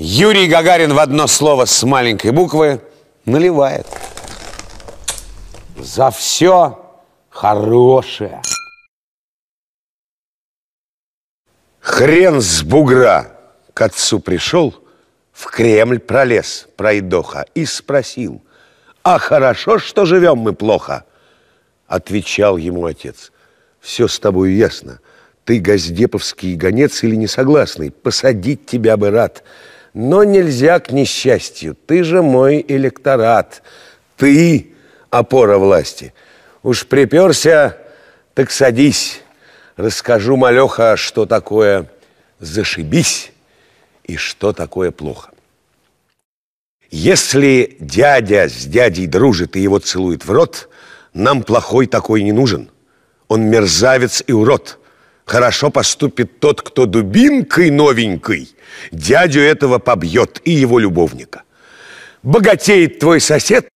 Юрий Гагарин в одно слово с маленькой буквы наливает. За все хорошее. Хрен с бугра к отцу пришел, в Кремль пролез пройдоха и спросил, а хорошо, что живем мы плохо? Отвечал ему отец, все с тобой ясно, ты газдеповский гонец или несогласный, посадить тебя бы рад. Но нельзя к несчастью. Ты же мой электорат. Ты – опора власти. Уж приперся, так садись. Расскажу, малеха, что такое «зашибись» и что такое плохо. Если дядя с дядей дружит и его целует в рот, нам плохой такой не нужен. Он мерзавец и урод. Хорошо поступит тот, кто дубинкой новенькой дядю этого побьет и его любовника. Богатеет твой сосед,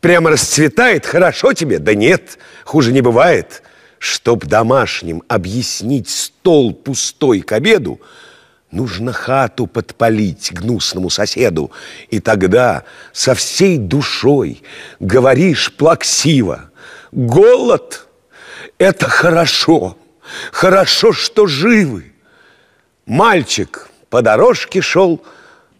прямо расцветает, хорошо тебе? Да нет, хуже не бывает. Чтоб домашним объяснить стол пустой к обеду, Нужно хату подпалить гнусному соседу, и тогда со всей душой говоришь плаксиво. Голод – это хорошо – Хорошо, что живы. Мальчик по дорожке шел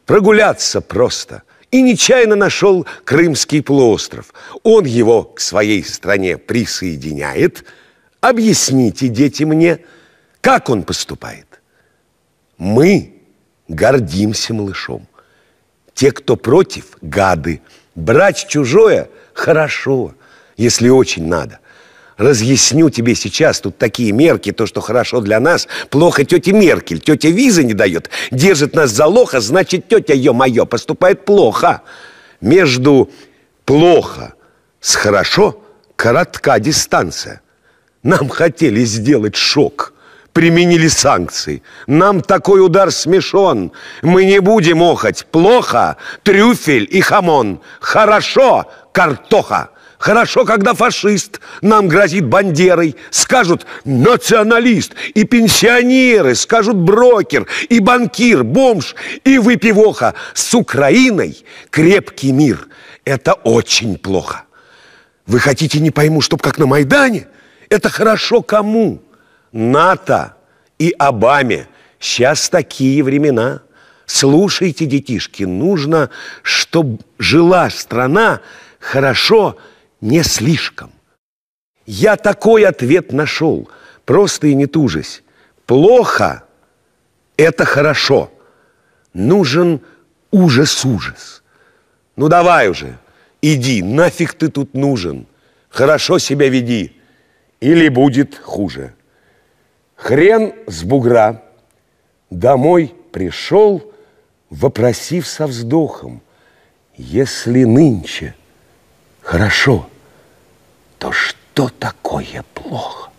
прогуляться просто и нечаянно нашел Крымский полуостров. Он его к своей стране присоединяет. Объясните, дети, мне, как он поступает? Мы гордимся малышом. Те, кто против, гады. Брать чужое – хорошо, если очень надо. Разъясню тебе сейчас, тут такие мерки, то, что хорошо для нас, плохо тете Меркель. Тетя визы не дает, держит нас за лоха, значит, тетя, ее мое поступает плохо. Между плохо с хорошо коротка дистанция. Нам хотели сделать шок, применили санкции. Нам такой удар смешон. Мы не будем охоть. Плохо – трюфель и хамон. Хорошо – картоха. Хорошо, когда фашист нам грозит бандерой, скажут националист, и пенсионеры, скажут брокер, и банкир, бомж, и выпивоха. С Украиной крепкий мир. Это очень плохо. Вы хотите, не пойму, чтоб как на Майдане? Это хорошо кому? НАТО и Обаме. Сейчас такие времена. Слушайте, детишки, нужно, чтобы жила страна хорошо не слишком. Я такой ответ нашел, просто и не тужись. Плохо – это хорошо. Нужен ужас-ужас. Ну давай уже, иди, нафиг ты тут нужен. Хорошо себя веди, или будет хуже. Хрен с бугра. Домой пришел, вопросив со вздохом, если нынче хорошо – то что такое плохо?